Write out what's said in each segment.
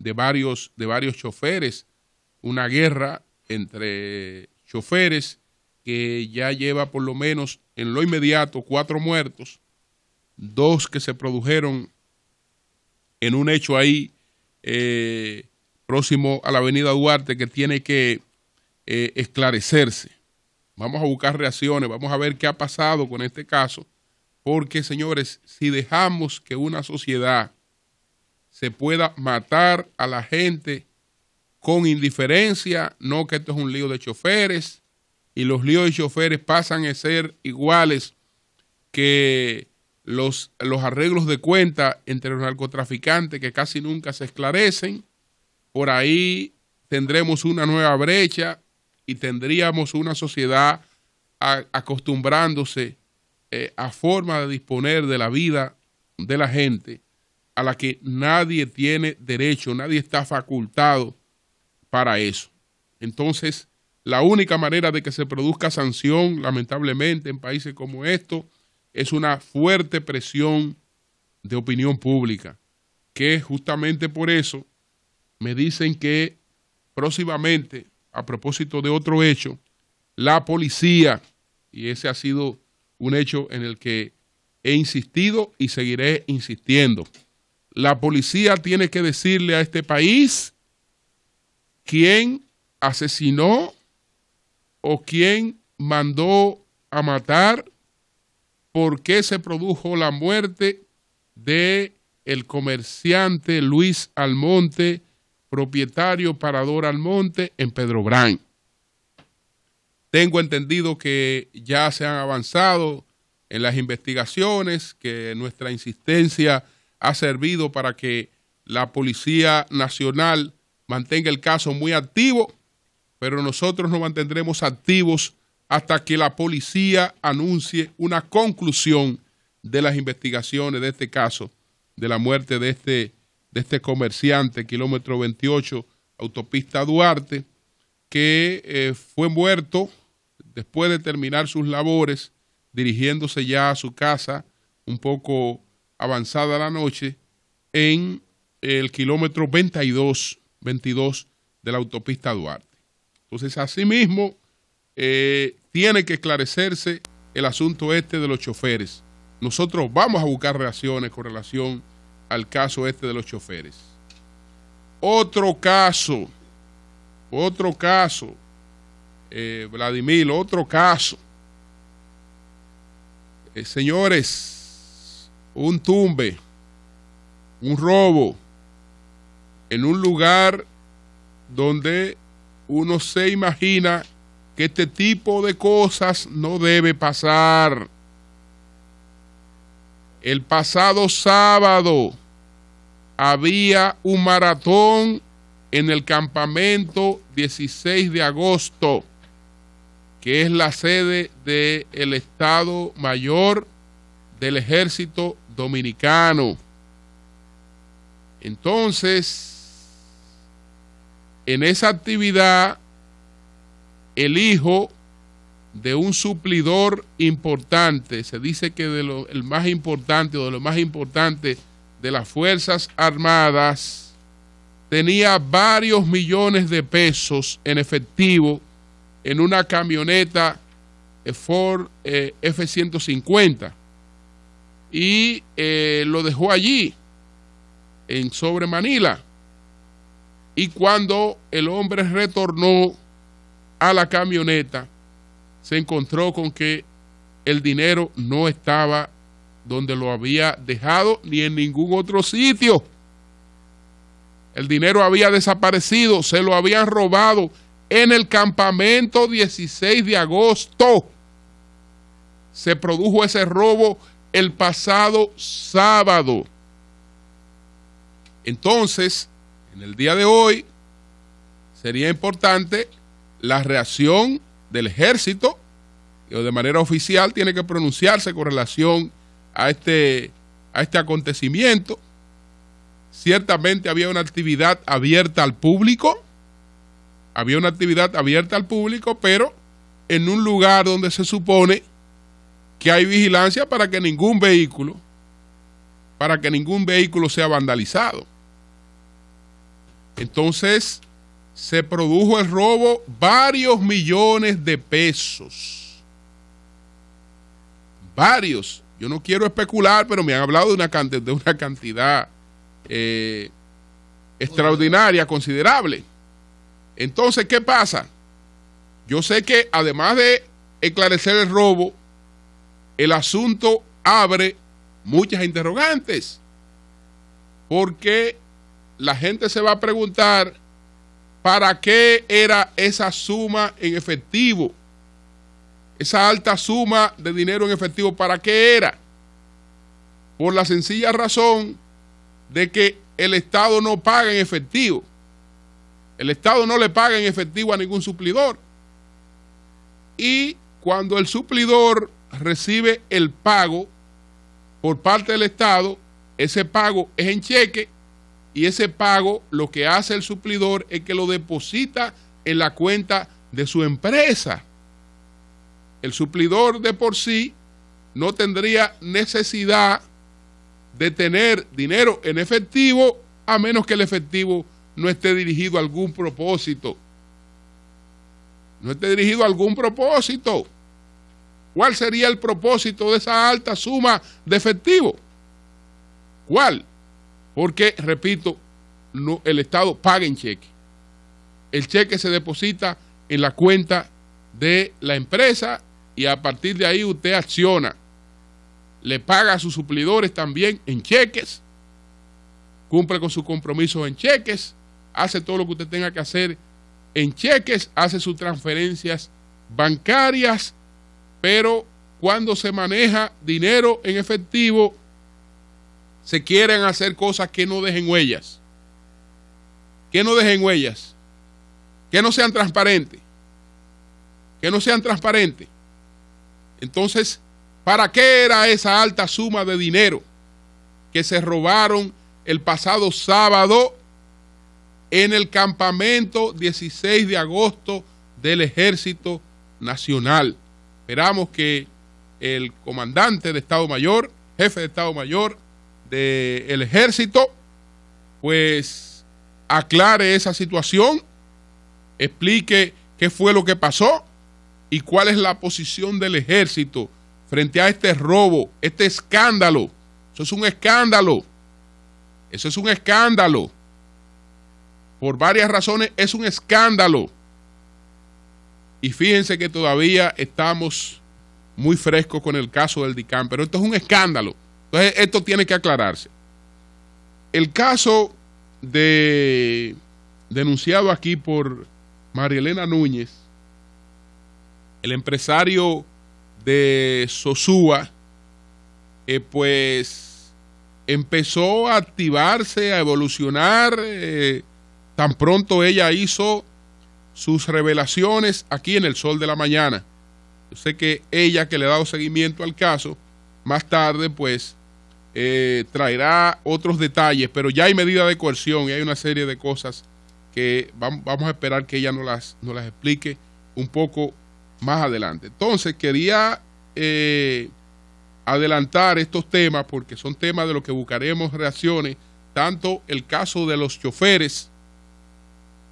de varios, de varios choferes, una guerra entre choferes que ya lleva por lo menos en lo inmediato cuatro muertos, dos que se produjeron en un hecho ahí eh, próximo a la avenida Duarte que tiene que eh, esclarecerse. Vamos a buscar reacciones, vamos a ver qué ha pasado con este caso, porque señores, si dejamos que una sociedad se pueda matar a la gente con indiferencia, no que esto es un lío de choferes y los líos de choferes pasan a ser iguales que los, los arreglos de cuenta entre los narcotraficantes que casi nunca se esclarecen. Por ahí tendremos una nueva brecha y tendríamos una sociedad acostumbrándose eh, a forma de disponer de la vida de la gente a la que nadie tiene derecho, nadie está facultado para eso. Entonces, la única manera de que se produzca sanción, lamentablemente, en países como estos, es una fuerte presión de opinión pública, que justamente por eso me dicen que próximamente, a propósito de otro hecho, la policía, y ese ha sido un hecho en el que he insistido y seguiré insistiendo la policía tiene que decirle a este país quién asesinó o quién mandó a matar, por qué se produjo la muerte de el comerciante Luis Almonte, propietario Parador Almonte en Pedro Gran. Tengo entendido que ya se han avanzado en las investigaciones, que nuestra insistencia ha servido para que la Policía Nacional mantenga el caso muy activo, pero nosotros nos mantendremos activos hasta que la policía anuncie una conclusión de las investigaciones de este caso, de la muerte de este, de este comerciante, kilómetro 28, autopista Duarte, que eh, fue muerto después de terminar sus labores, dirigiéndose ya a su casa, un poco avanzada la noche en el kilómetro 22, 22 de la autopista Duarte. Entonces, asimismo, eh, tiene que esclarecerse el asunto este de los choferes. Nosotros vamos a buscar reacciones con relación al caso este de los choferes. Otro caso, otro caso, eh, Vladimir, otro caso. Eh, señores, un tumbe, un robo, en un lugar donde uno se imagina que este tipo de cosas no debe pasar. El pasado sábado había un maratón en el campamento 16 de agosto, que es la sede del Estado Mayor del Ejército dominicano. Entonces, en esa actividad, el hijo de un suplidor importante, se dice que de el más importante o de lo más importante de las Fuerzas Armadas, tenía varios millones de pesos en efectivo en una camioneta eh, Ford eh, F-150 y eh, lo dejó allí, en sobre Manila. Y cuando el hombre retornó a la camioneta, se encontró con que el dinero no estaba donde lo había dejado ni en ningún otro sitio. El dinero había desaparecido, se lo habían robado en el campamento 16 de agosto. Se produjo ese robo el pasado sábado. Entonces, en el día de hoy, sería importante la reacción del ejército, que de manera oficial tiene que pronunciarse con relación a este, a este acontecimiento. Ciertamente había una actividad abierta al público, había una actividad abierta al público, pero en un lugar donde se supone que hay vigilancia para que ningún vehículo, para que ningún vehículo sea vandalizado. Entonces, se produjo el robo varios millones de pesos. Varios. Yo no quiero especular, pero me han hablado de una, cantidad, eh, extraordinaria, considerable. Entonces, ¿qué pasa? Yo sé que además de esclarecer el robo, el asunto abre muchas interrogantes, porque la gente se va a preguntar para qué era esa suma en efectivo, esa alta suma de dinero en efectivo, para qué era, por la sencilla razón de que el Estado no paga en efectivo. El Estado no le paga en efectivo a ningún suplidor. Y cuando el suplidor recibe el pago por parte del Estado, ese pago es en cheque y ese pago lo que hace el suplidor es que lo deposita en la cuenta de su empresa. El suplidor de por sí no tendría necesidad de tener dinero en efectivo a menos que el efectivo no esté dirigido a algún propósito. No esté dirigido a algún propósito. ¿Cuál sería el propósito de esa alta suma de efectivo? ¿Cuál? Porque, repito, el Estado paga en cheque. El cheque se deposita en la cuenta de la empresa y a partir de ahí usted acciona. Le paga a sus suplidores también en cheques, cumple con sus compromisos en cheques, hace todo lo que usted tenga que hacer en cheques, hace sus transferencias bancarias pero cuando se maneja dinero en efectivo, se quieren hacer cosas que no dejen huellas, que no dejen huellas, que no sean transparentes, que no sean transparentes. Entonces, ¿para qué era esa alta suma de dinero que se robaron el pasado sábado en el campamento 16 de agosto del Ejército Nacional? Esperamos que el comandante de Estado Mayor, jefe de Estado Mayor del ejército, pues aclare esa situación, explique qué fue lo que pasó y cuál es la posición del ejército frente a este robo, este escándalo. Eso es un escándalo. Eso es un escándalo. Por varias razones es un escándalo. Y fíjense que todavía estamos muy frescos con el caso del DICAM, pero esto es un escándalo. Entonces, esto tiene que aclararse. El caso de denunciado aquí por Marielena Núñez, el empresario de Sosúa, eh, pues empezó a activarse, a evolucionar. Eh, tan pronto ella hizo sus revelaciones aquí en el Sol de la Mañana. Yo sé que ella, que le ha dado seguimiento al caso, más tarde, pues, eh, traerá otros detalles, pero ya hay medida de coerción y hay una serie de cosas que vamos a esperar que ella nos las, las explique un poco más adelante. Entonces, quería eh, adelantar estos temas porque son temas de los que buscaremos reacciones, tanto el caso de los choferes,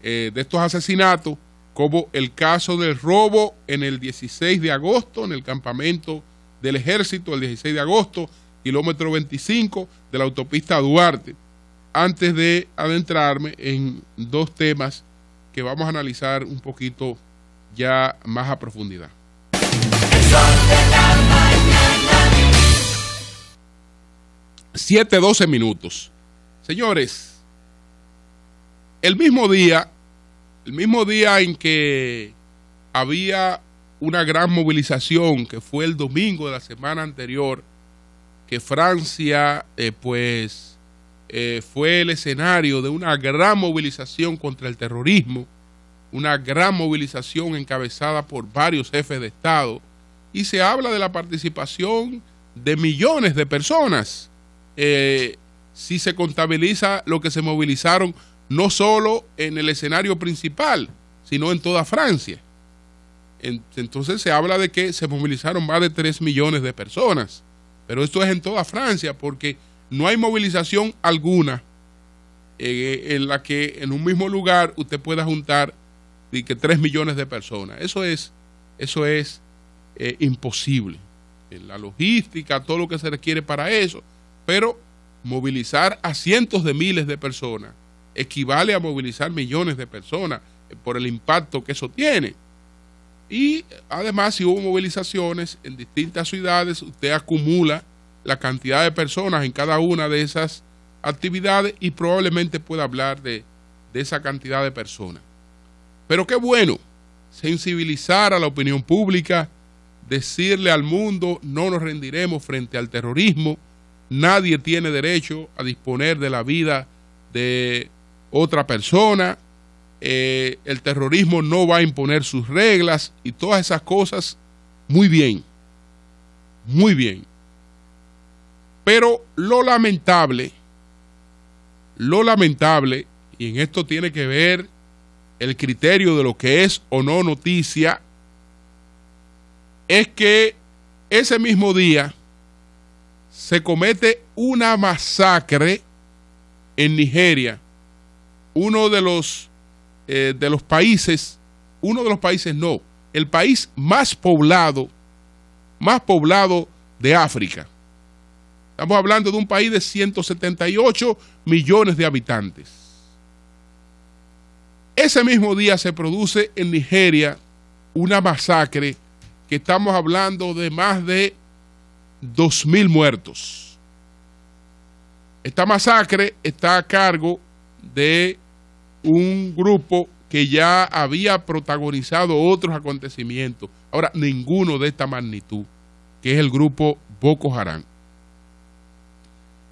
eh, de estos asesinatos, como el caso del robo en el 16 de agosto, en el campamento del ejército, el 16 de agosto, kilómetro 25 de la autopista Duarte. Antes de adentrarme en dos temas que vamos a analizar un poquito ya más a profundidad. 12 minutos. Señores, el mismo día, el mismo día en que había una gran movilización, que fue el domingo de la semana anterior, que Francia, eh, pues, eh, fue el escenario de una gran movilización contra el terrorismo, una gran movilización encabezada por varios jefes de Estado, y se habla de la participación de millones de personas. Eh, si se contabiliza lo que se movilizaron no solo en el escenario principal, sino en toda Francia. Entonces se habla de que se movilizaron más de 3 millones de personas, pero esto es en toda Francia porque no hay movilización alguna eh, en la que en un mismo lugar usted pueda juntar y que 3 millones de personas. Eso es, eso es eh, imposible. En la logística, todo lo que se requiere para eso, pero movilizar a cientos de miles de personas equivale a movilizar millones de personas eh, por el impacto que eso tiene. Y además, si hubo movilizaciones en distintas ciudades, usted acumula la cantidad de personas en cada una de esas actividades y probablemente pueda hablar de, de esa cantidad de personas. Pero qué bueno sensibilizar a la opinión pública, decirle al mundo, no nos rendiremos frente al terrorismo, nadie tiene derecho a disponer de la vida de otra persona, eh, el terrorismo no va a imponer sus reglas y todas esas cosas, muy bien, muy bien. Pero lo lamentable, lo lamentable, y en esto tiene que ver el criterio de lo que es o no noticia, es que ese mismo día se comete una masacre en Nigeria uno de los, eh, de los países, uno de los países no, el país más poblado, más poblado de África. Estamos hablando de un país de 178 millones de habitantes. Ese mismo día se produce en Nigeria una masacre que estamos hablando de más de 2.000 muertos. Esta masacre está a cargo de un grupo que ya había protagonizado otros acontecimientos. Ahora, ninguno de esta magnitud, que es el grupo Boko Haram.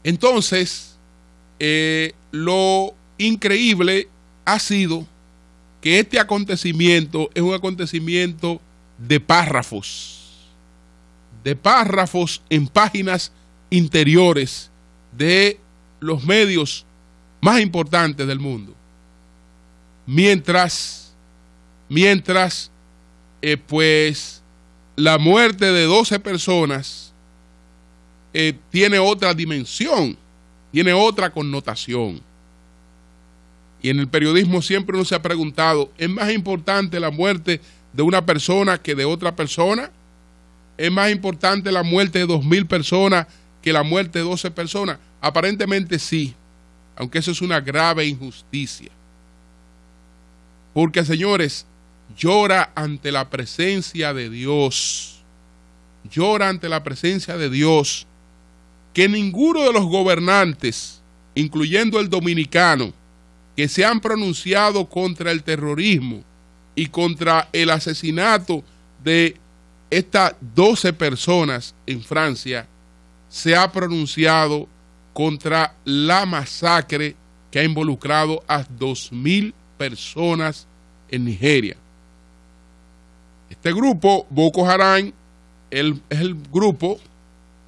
Entonces, eh, lo increíble ha sido que este acontecimiento es un acontecimiento de párrafos, de párrafos en páginas interiores de los medios más importantes del mundo. Mientras, mientras, eh, pues, la muerte de 12 personas eh, tiene otra dimensión, tiene otra connotación. Y en el periodismo siempre uno se ha preguntado, ¿es más importante la muerte de una persona que de otra persona? ¿Es más importante la muerte de 2.000 personas que la muerte de 12 personas? Aparentemente sí, aunque eso es una grave injusticia. Porque, señores, llora ante la presencia de Dios. Llora ante la presencia de Dios. Que ninguno de los gobernantes, incluyendo el dominicano, que se han pronunciado contra el terrorismo y contra el asesinato de estas 12 personas en Francia, se ha pronunciado contra la masacre que ha involucrado a 2.000 personas en Nigeria. Este grupo, Boko Haram, es el grupo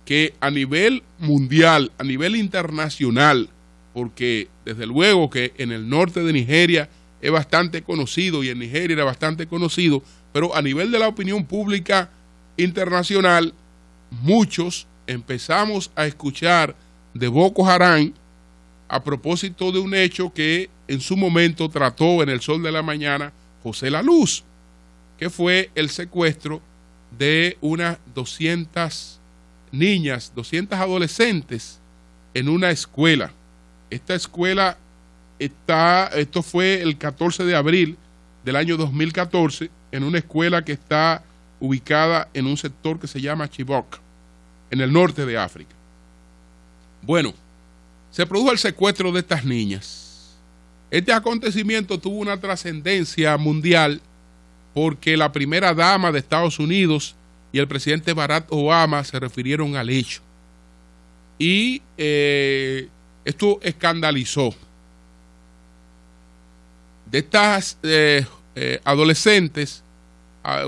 que a nivel mundial, a nivel internacional, porque desde luego que en el norte de Nigeria es bastante conocido y en Nigeria era bastante conocido, pero a nivel de la opinión pública internacional, muchos empezamos a escuchar de Boko Haram a propósito de un hecho que en su momento trató en el sol de la mañana José La Luz, que fue el secuestro de unas 200 niñas, 200 adolescentes en una escuela. Esta escuela está, esto fue el 14 de abril del año 2014, en una escuela que está ubicada en un sector que se llama Chibok, en el norte de África. Bueno, se produjo el secuestro de estas niñas este acontecimiento tuvo una trascendencia mundial porque la primera dama de Estados Unidos y el presidente Barack Obama se refirieron al hecho. Y eh, esto escandalizó. De estas eh, eh, adolescentes,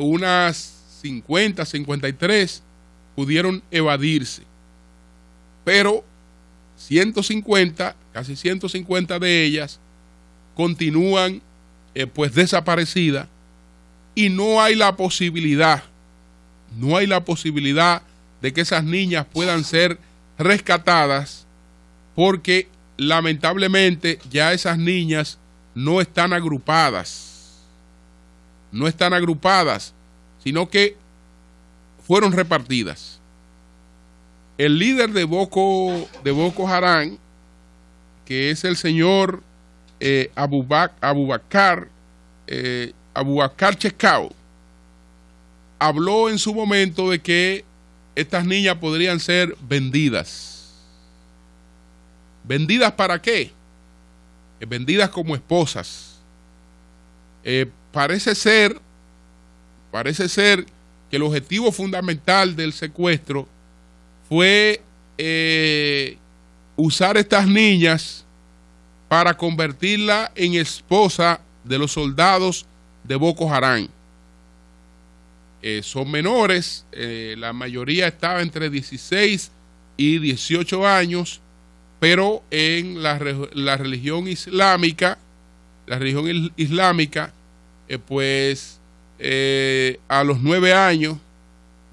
unas 50, 53 pudieron evadirse. Pero 150, casi 150 de ellas, continúan eh, pues desaparecidas y no hay la posibilidad, no hay la posibilidad de que esas niñas puedan ser rescatadas porque lamentablemente ya esas niñas no están agrupadas, no están agrupadas, sino que fueron repartidas. El líder de Boko, de Boko Haram, que es el señor eh, Abubac, Abubacar, eh, Chescao habló en su momento de que estas niñas podrían ser vendidas. ¿Vendidas para qué? Eh, vendidas como esposas. Eh, parece ser, parece ser que el objetivo fundamental del secuestro fue usar estas niñas para convertirla en esposa de los soldados de Boko Haram. Eh, son menores, eh, la mayoría estaba entre 16 y 18 años, pero en la, religión islámica, la religión islámica, eh, pues a los 9 años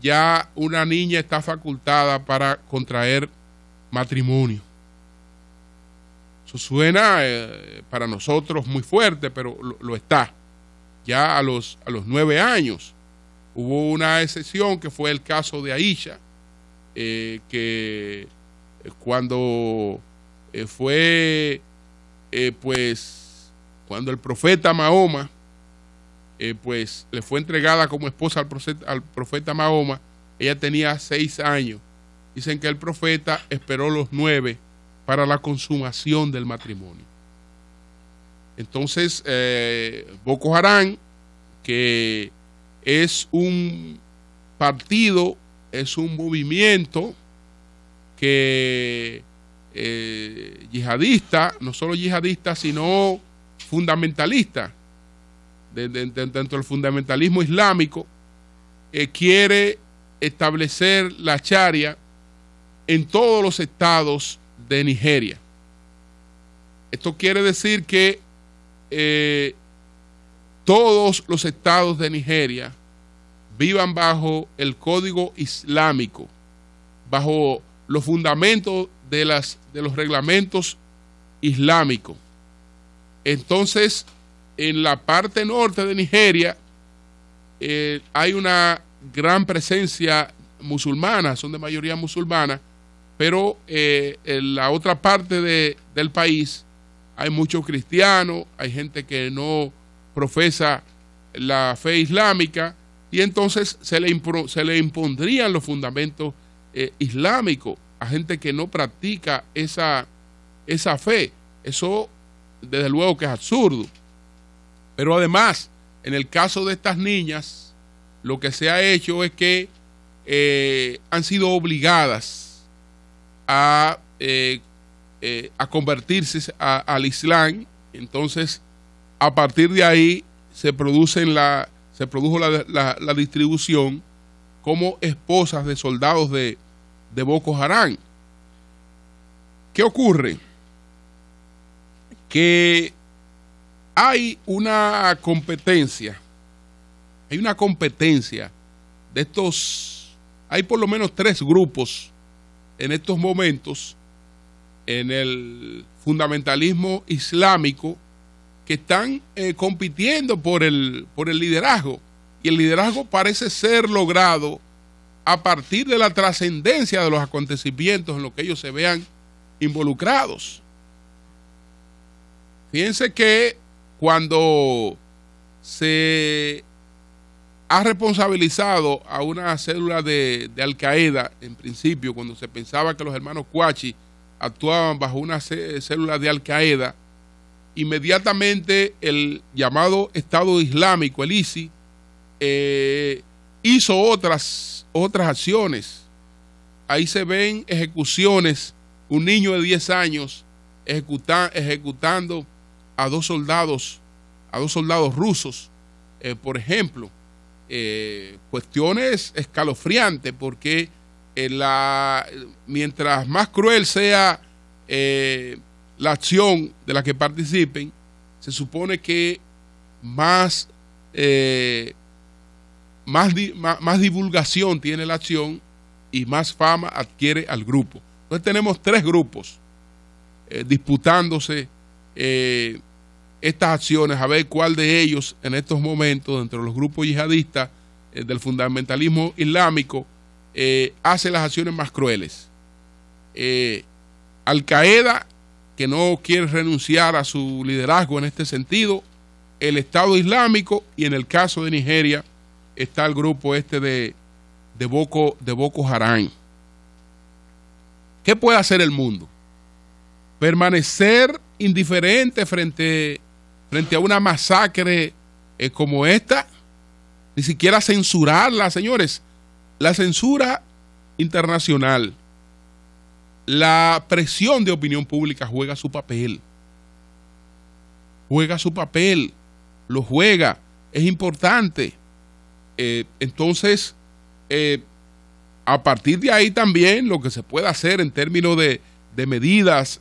ya una niña está facultada para contraer matrimonio. Eso suena eh, para nosotros muy fuerte, pero lo, está. Ya a los, a los nueve años hubo una excepción que fue el caso de Aisha, eh, que eh, cuando fue, pues, cuando el profeta Mahoma, pues, le fue entregada como esposa al profeta, al profeta Mahoma, ella tenía seis años. Dicen que el profeta esperó los nueve para la consumación del matrimonio. Entonces, eh, Boko Haram, que es un partido, es un movimiento que eh, yihadista, no solo yihadista, sino fundamentalista, dentro del fundamentalismo islámico, eh, quiere establecer la charia en todos los estados de Nigeria. Esto quiere decir que eh, todos los estados de Nigeria vivan bajo el código islámico, bajo los fundamentos de, las, de los reglamentos islámicos. Entonces, en la parte norte de Nigeria eh, hay una gran presencia musulmana, son de mayoría musulmana, pero eh, en la otra parte de, del país hay muchos cristianos, hay gente que no profesa la fe islámica y entonces se le, se le impondrían los fundamentos eh, islámicos a gente que no practica esa, esa fe. Eso desde luego que es absurdo. Pero además, en el caso de estas niñas, lo que se ha hecho es que eh, han sido obligadas eh, eh, a, convertirse al Islam. Entonces, a partir de ahí se, la, se produjo la, distribución como esposas de soldados de, de Boko Haram. ¿Qué ocurre? Que hay una competencia, hay una competencia de estos, hay por lo menos tres grupos en estos momentos en el fundamentalismo islámico que están eh, compitiendo por el, por el liderazgo. Y el liderazgo parece ser logrado a partir de la trascendencia de los acontecimientos en los que ellos se vean involucrados. Fíjense que cuando se ha responsabilizado a una célula de, Al-Qaeda, en principio, cuando se pensaba que los hermanos Cuachi actuaban bajo una célula de Al-Qaeda, inmediatamente el llamado Estado Islámico, el ISI, eh, hizo otras, otras acciones. Ahí se ven ejecuciones, un niño de 10 años ejecutando a dos soldados, a dos soldados rusos, eh, por ejemplo. Eh, cuestiones escalofriantes, porque eh, mientras más cruel sea eh, la acción de la que participen, se supone que más, más, más, divulgación tiene la acción y más fama adquiere al grupo. Entonces tenemos tres grupos disputándose eh, estas acciones, a ver cuál de ellos en estos momentos, dentro de los grupos yihadistas eh, del fundamentalismo islámico, eh, hace las acciones más crueles. Eh, Al Qaeda, que no quiere renunciar a su liderazgo en este sentido, el Estado Islámico y en el caso de Nigeria está el grupo este de, de, Boko, de Boko Haram. ¿Qué puede hacer el mundo? Permanecer indiferente frente frente a una masacre eh, como esta, ni siquiera censurarla, señores. La censura internacional, la presión de opinión pública juega su papel. Juega su papel, lo juega, es importante. Eh, entonces, eh, a partir de ahí también lo que se puede hacer en términos de medidas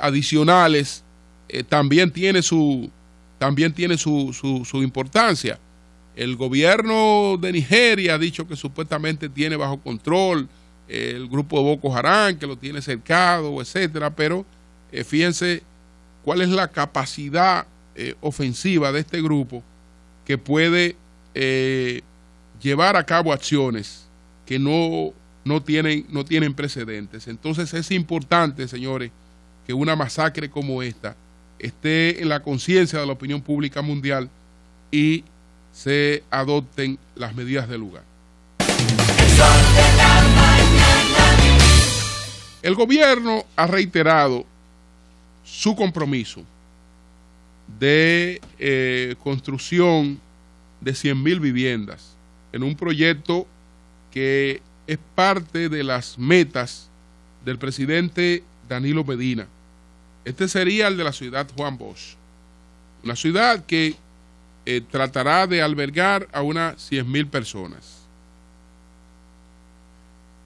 adicionales eh, también tiene su también tiene su, su, importancia. El gobierno de Nigeria ha dicho que supuestamente tiene bajo control eh, el grupo de Boko Haram, que lo tiene cercado, etcétera, pero eh, fíjense cuál es la capacidad ofensiva de este grupo que puede llevar a cabo acciones que no, no, tienen, no tienen precedentes. Entonces es importante, señores, que una masacre como esta esté en la conciencia de la opinión pública mundial y se adopten las medidas del lugar. El gobierno ha reiterado su compromiso de eh, construcción de 100.000 viviendas en un proyecto que es parte de las metas del presidente Danilo Medina. Este sería el de la ciudad Juan Bosch, una ciudad que eh, tratará de albergar a unas 100.000 personas.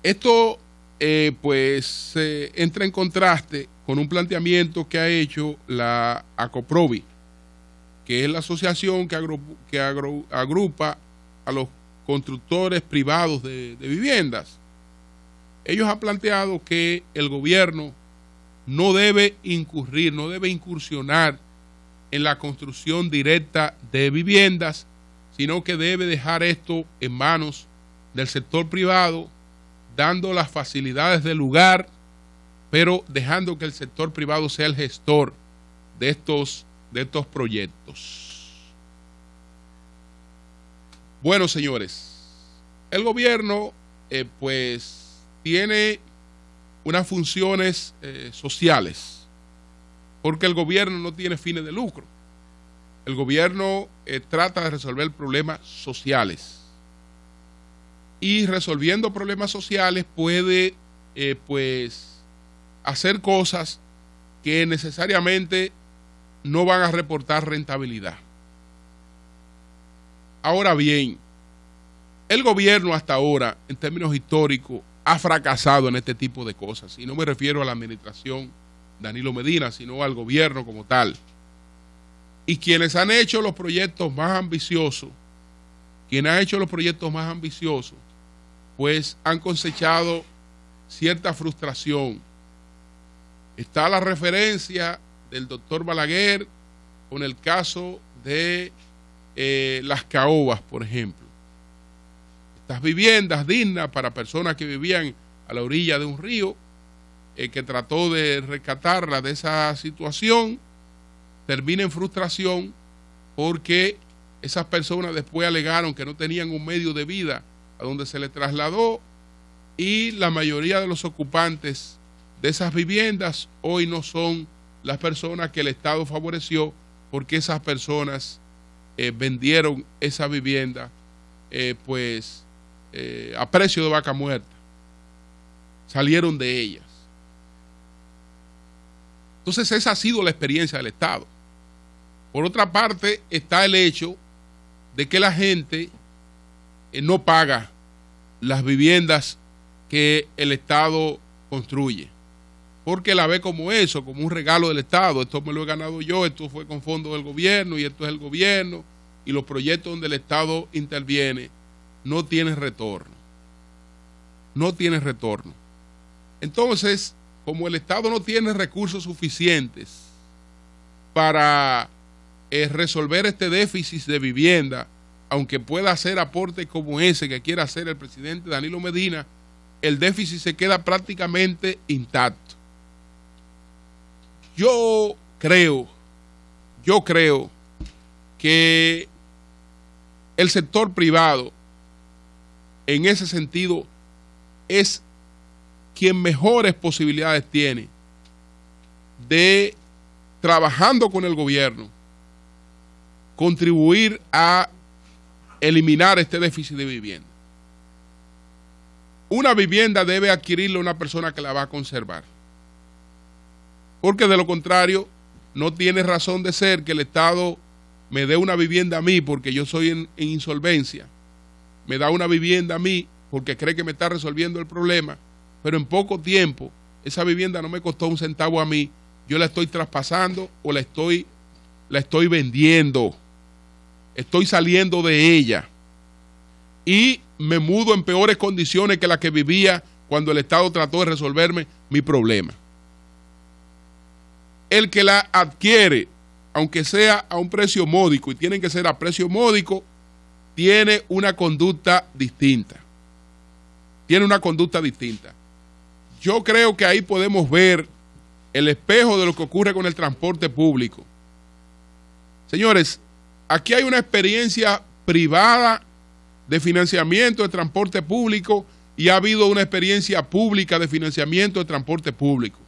Esto eh, pues eh, entra en contraste con un planteamiento que ha hecho la ACOPROVI, que es la asociación que, agrupa a los constructores privados de viviendas. Ellos han planteado que el gobierno no debe incurrir, no debe incursionar en la construcción directa de viviendas, sino que debe dejar esto en manos del sector privado, dando las facilidades del lugar, pero dejando que el sector privado sea el gestor de estos, de estos proyectos. Bueno, señores, el gobierno eh, pues tiene unas funciones eh, sociales, porque el gobierno no tiene fines de lucro. El gobierno eh, trata de resolver problemas sociales. Y resolviendo problemas sociales puede, eh, pues, hacer cosas que necesariamente no van a reportar rentabilidad. Ahora bien, el gobierno hasta ahora, en términos históricos, ha fracasado en este tipo de cosas. Y no me refiero a la administración Danilo Medina, sino al gobierno como tal. Y quienes han hecho los proyectos más ambiciosos, quien ha hecho los proyectos más ambiciosos, pues han cosechado cierta frustración. Está la referencia del doctor Balaguer con el caso de eh, las caobas, por ejemplo estas viviendas dignas para personas que vivían a la orilla de un río, eh, que trató de rescatarla de esa situación, termina en frustración porque esas personas después alegaron que no tenían un medio de vida a donde se les trasladó y la mayoría de los ocupantes de esas viviendas hoy no son las personas que el Estado favoreció porque esas personas eh, vendieron esa vivienda eh, pues eh, a precio de vaca muerta. Salieron de ellas. Entonces esa ha sido la experiencia del Estado. Por otra parte está el hecho de que la gente eh, no paga las viviendas que el Estado construye. Porque la ve como eso, como un regalo del Estado. Esto me lo he ganado yo, esto fue con fondos del gobierno y esto es el gobierno y los proyectos donde el Estado interviene no tiene retorno. No tiene retorno. Entonces, como el Estado no tiene recursos suficientes para eh, resolver este déficit de vivienda, aunque pueda hacer aportes como ese que quiere hacer el presidente Danilo Medina, el déficit se queda prácticamente intacto. Yo creo, yo creo que el sector privado en ese sentido es quien mejores posibilidades tiene de, trabajando con el gobierno, contribuir a eliminar este déficit de vivienda. Una vivienda debe adquirirla una persona que la va a conservar, porque de lo contrario no tiene razón de ser que el Estado me dé una vivienda a mí porque yo soy en, en insolvencia me da una vivienda a mí porque cree que me está resolviendo el problema, pero en poco tiempo esa vivienda no me costó un centavo a mí, yo la estoy traspasando o la estoy, la estoy vendiendo, estoy saliendo de ella y me mudo en peores condiciones que las que vivía cuando el Estado trató de resolverme mi problema. El que la adquiere, aunque sea a un precio módico, y tienen que ser a precio módico, tiene una conducta distinta. Tiene una conducta distinta. Yo creo que ahí podemos ver el espejo de lo que ocurre con el transporte público. Señores, aquí hay una experiencia privada de financiamiento de transporte público y ha habido una experiencia pública de financiamiento de transporte público.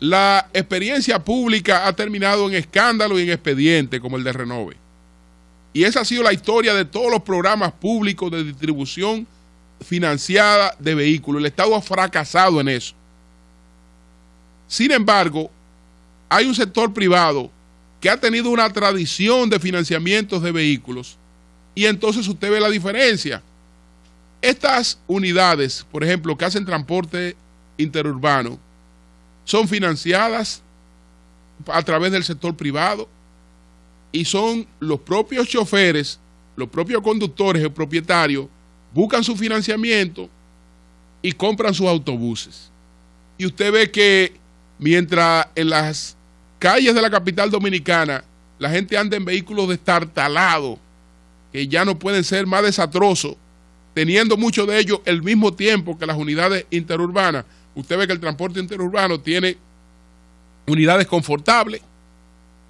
La experiencia pública ha terminado en escándalo y en expediente como el de Renove. Y esa ha sido la historia de todos los programas públicos de distribución financiada de vehículos. El Estado ha fracasado en eso. Sin embargo, hay un sector privado que ha tenido una tradición de financiamientos de vehículos y entonces usted ve la diferencia. Estas unidades, por ejemplo, que hacen transporte interurbano, son financiadas a través del sector privado y son los propios choferes, los propios conductores, el propietario, buscan su financiamiento y compran sus autobuses. Y usted ve que mientras en las calles de la capital dominicana la gente anda en vehículos destartalados, que ya no pueden ser más desastrosos, teniendo muchos de ellos el mismo tiempo que las unidades interurbanas. Usted ve que el transporte interurbano tiene unidades confortables,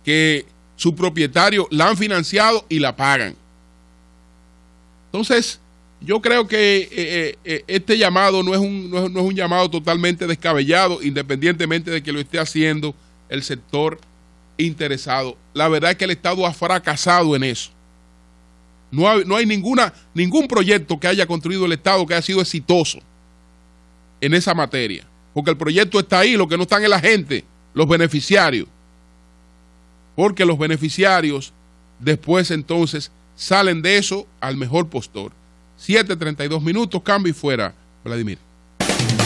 que su propietario, la han financiado y la pagan. Entonces, yo creo que eh, eh, eh, este llamado no es, un, llamado totalmente descabellado, independientemente de que lo esté haciendo el sector interesado. La verdad es que el Estado ha fracasado en eso. No hay, ninguna, ningún proyecto que haya construido el Estado que haya sido exitoso en esa materia. Porque el proyecto está ahí, lo que no están es la gente, los beneficiarios porque los beneficiarios después entonces salen de eso al mejor postor. 7.32 minutos, cambio y fuera, Vladimir.